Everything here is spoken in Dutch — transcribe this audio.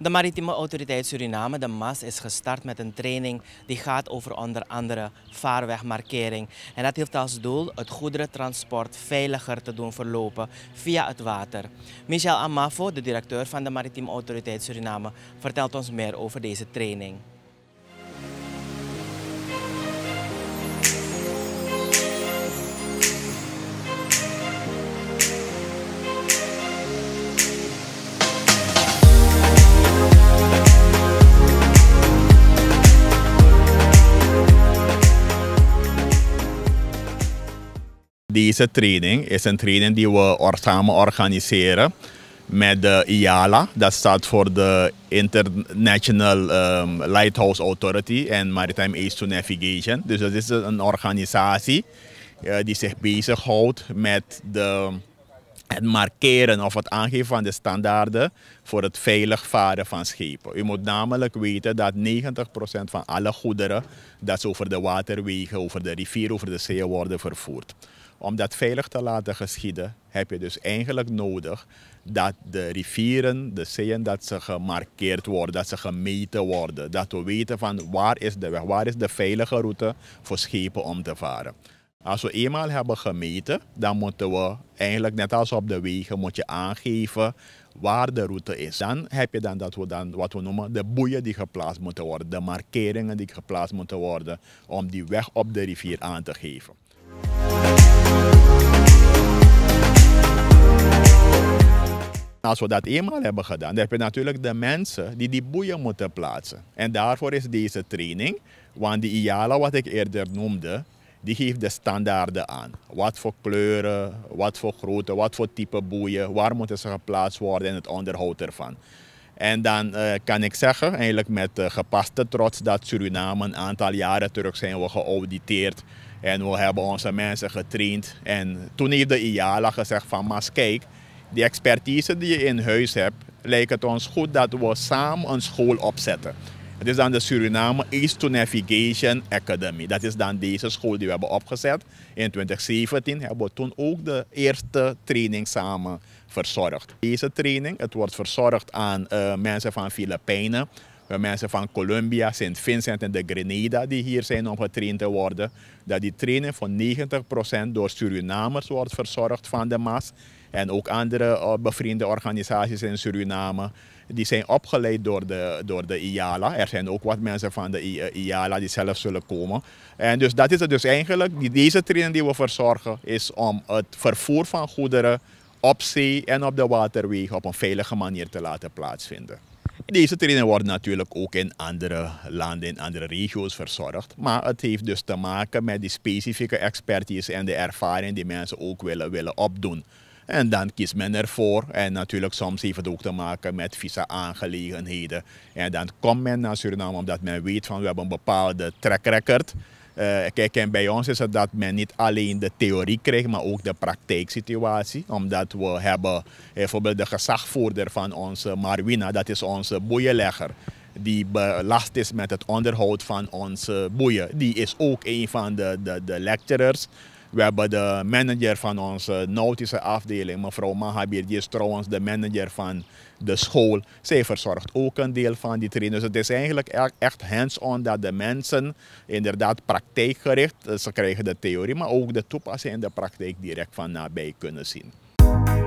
De Maritieme Autoriteit Suriname, de MAS, is gestart met een training die gaat over onder andere vaarwegmarkering. En dat heeft als doel het goederentransport veiliger te doen verlopen via het water. Michel Amafo, de directeur van de Maritieme Autoriteit Suriname, vertelt ons meer over deze training. Deze training is een training die we or samen organiseren met de IALA. Dat staat voor de International ehm, Lighthouse Authority and Maritime Aids to Navigation. Dus dat is een organisatie eh, die zich bezighoudt met de het markeren of het aangeven van de standaarden voor het veilig varen van schepen. U moet namelijk weten dat 90% van alle goederen dat over de waterwegen, over de rivier, over de zee worden vervoerd. Om dat veilig te laten geschieden heb je dus eigenlijk nodig dat de rivieren, de zeeën, dat ze gemarkeerd worden, dat ze gemeten worden. Dat we weten van waar is de weg, waar is de veilige route voor schepen om te varen. Als we eenmaal hebben gemeten, dan moeten we eigenlijk net als op de wegen moet je aangeven waar de route is. Dan heb je dan dat we dan wat we noemen de boeien die geplaatst moeten worden, de markeringen die geplaatst moeten worden om die weg op de rivier aan te geven. Als we dat eenmaal hebben gedaan, dan heb je natuurlijk de mensen die die boeien moeten plaatsen. En daarvoor is deze training, want die IALA wat ik eerder noemde, die geeft de standaarden aan. Wat voor kleuren, wat voor grootte, wat voor type boeien, waar moeten ze geplaatst worden en het onderhoud ervan. En dan eh, kan ik zeggen, eigenlijk met eh, gepaste trots, dat Suriname een aantal jaren terug zijn we geauditeerd. En we hebben onze mensen getraind. En toen heeft de IALA gezegd van, maar kijk, die expertise die je in huis hebt, lijkt het ons goed dat we samen een school opzetten. Het is dan de Suriname Ace Navigation Academy. Dat is dan deze school die we hebben opgezet. In 2017 hebben we toen ook de eerste training samen verzorgd. Deze training, het wordt verzorgd aan eh, mensen van Filipijnen, met mensen van Colombia, Sint Vincent en de Grenada die hier zijn om getraind te worden. Dat die training van 90% door Surinamers wordt verzorgd van de MAS. En ook andere eh, bevriende organisaties in Suriname. Die zijn opgeleid door de, door de IALA. Er zijn ook wat mensen van de IALA eh, die zelf zullen komen. En dus dat is het dus eigenlijk. Deze training die we verzorgen is om het vervoer van goederen op zee en op de waterwegen op een veilige manier te laten plaatsvinden. Deze trainen worden natuurlijk ook in andere landen, in andere regio's verzorgd. Maar het heeft dus te maken met die specifieke expertise en de ervaring die mensen ook willen, willen opdoen. En dan kiest men ervoor. En natuurlijk soms heeft het ook te maken met visa-aangelegenheden. En dan komt men naar Suriname omdat men weet van we hebben een bepaalde track record. Eh, kijk, en bij ons is het dat men niet alleen de theorie krijgt, maar ook de praktijksituatie. Omdat we hebben bijvoorbeeld de gezagvoerder van onze Marwina, dat is onze boeienlegger die belast is met het onderhoud van onze boeien. Die is ook een van de, de, de lecturers we hebben de manager van onze nautische afdeling, mevrouw Mahabir, die is trouwens de manager van de school. Zij verzorgt ook een deel van die training. Dus het is eigenlijk e-, echt hands-on dat de mensen inderdaad praktijkgericht, eh, ze krijgen de theorie, maar ook de toepassing in de praktijk direct van nabij kunnen zien.